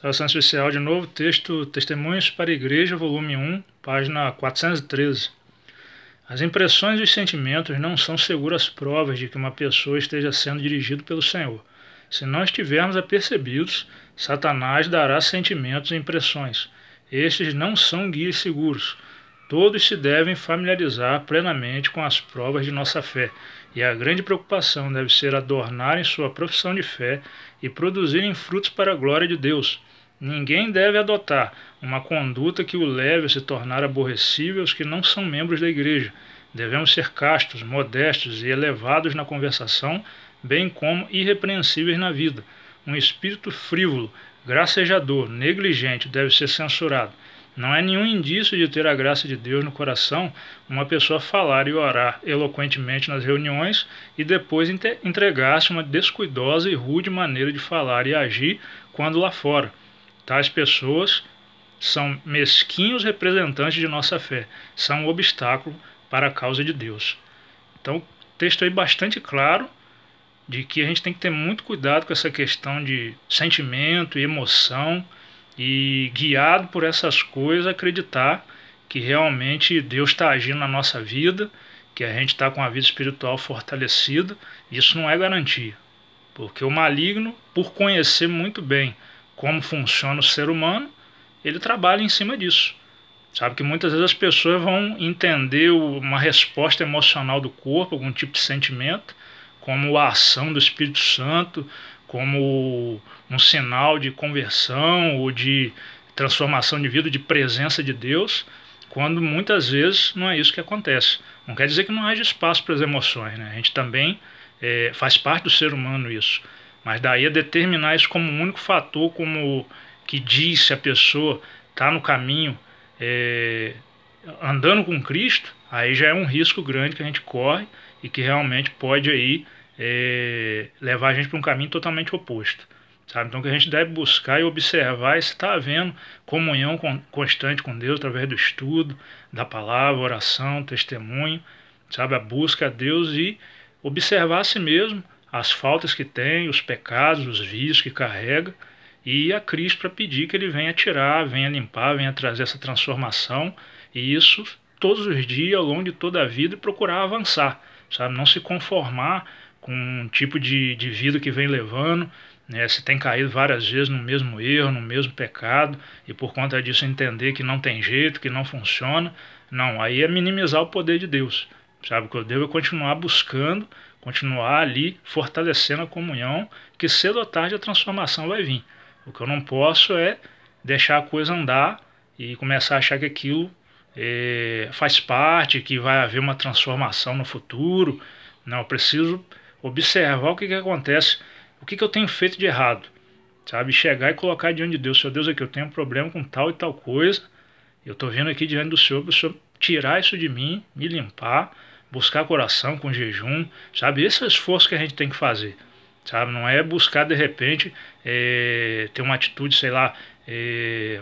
Salvação especial de novo, texto Testemunhos para a Igreja, volume 1, página 413. As impressões e os sentimentos não são seguras provas de que uma pessoa esteja sendo dirigida pelo Senhor. Se não estivermos apercebidos, Satanás dará sentimentos e impressões. Estes não são guias seguros. Todos se devem familiarizar plenamente com as provas de nossa fé e a grande preocupação deve ser adornarem sua profissão de fé e produzirem frutos para a glória de Deus. Ninguém deve adotar uma conduta que o leve a se tornar aborrecível aos que não são membros da igreja. Devemos ser castos, modestos e elevados na conversação, bem como irrepreensíveis na vida. Um espírito frívolo, gracejador, negligente deve ser censurado não é nenhum indício de ter a graça de Deus no coração uma pessoa falar e orar eloquentemente nas reuniões e depois entregar-se uma descuidosa e rude maneira de falar e agir quando lá fora. Tais pessoas são mesquinhos representantes de nossa fé, são um obstáculo para a causa de Deus. Então, texto aí bastante claro de que a gente tem que ter muito cuidado com essa questão de sentimento e emoção e, guiado por essas coisas, acreditar que realmente Deus está agindo na nossa vida, que a gente está com a vida espiritual fortalecida. Isso não é garantia, porque o maligno, por conhecer muito bem como funciona o ser humano, ele trabalha em cima disso. Sabe que muitas vezes as pessoas vão entender uma resposta emocional do corpo, algum tipo de sentimento, como a ação do Espírito Santo, como um sinal de conversão ou de transformação de vida, de presença de Deus, quando muitas vezes não é isso que acontece. Não quer dizer que não haja espaço para as emoções, né? A gente também é, faz parte do ser humano isso. Mas daí a é determinar isso como um único fator, como que diz se a pessoa está no caminho é, andando com Cristo, aí já é um risco grande que a gente corre e que realmente pode aí é, levar a gente para um caminho totalmente oposto. Sabe? Então, que a gente deve buscar e observar é se está havendo comunhão com, constante com Deus através do estudo, da palavra, oração, testemunho, sabe? A busca a Deus e observar a si mesmo as faltas que tem, os pecados, os vícios que carrega e a Cristo para pedir que ele venha tirar, venha limpar, venha trazer essa transformação e isso todos os dias, ao longo de toda a vida, e procurar avançar, sabe? Não se conformar com um tipo de, de vida que vem levando, né? se tem caído várias vezes no mesmo erro, no mesmo pecado, e por conta disso entender que não tem jeito, que não funciona. Não, aí é minimizar o poder de Deus. Sabe, o que eu devo é continuar buscando, continuar ali fortalecendo a comunhão, que cedo ou tarde a transformação vai vir. O que eu não posso é deixar a coisa andar e começar a achar que aquilo é, faz parte, que vai haver uma transformação no futuro. Não, né? eu preciso observar o que, que acontece, o que, que eu tenho feito de errado, sabe? Chegar e colocar diante de Deus, Senhor Deus, aqui eu tenho um problema com tal e tal coisa, eu estou vindo aqui diante do Senhor para o Senhor tirar isso de mim, me limpar, buscar coração com jejum, sabe? Esse é o esforço que a gente tem que fazer, sabe? Não é buscar de repente é, ter uma atitude, sei lá, é,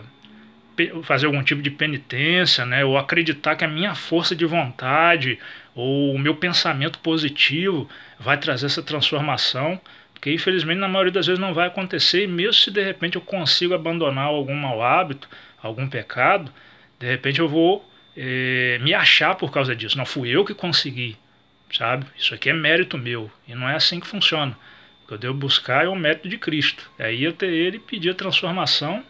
fazer algum tipo de penitência, né? Ou acreditar que a minha força de vontade ou o meu pensamento positivo vai trazer essa transformação, porque infelizmente na maioria das vezes não vai acontecer, e mesmo se de repente eu consigo abandonar algum mau hábito, algum pecado, de repente eu vou eh, me achar por causa disso. Não fui eu que consegui, sabe? Isso aqui é mérito meu e não é assim que funciona. O que eu devo buscar é o mérito de Cristo. Aí é eu ter ele pedir a transformação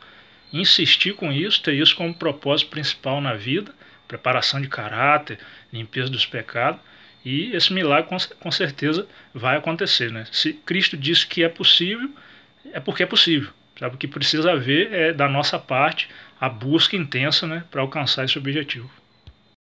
insistir com isso, ter isso como propósito principal na vida, preparação de caráter, limpeza dos pecados, e esse milagre com, com certeza vai acontecer. Né? Se Cristo disse que é possível, é porque é possível. Sabe? O que precisa haver é, da nossa parte, a busca intensa né, para alcançar esse objetivo.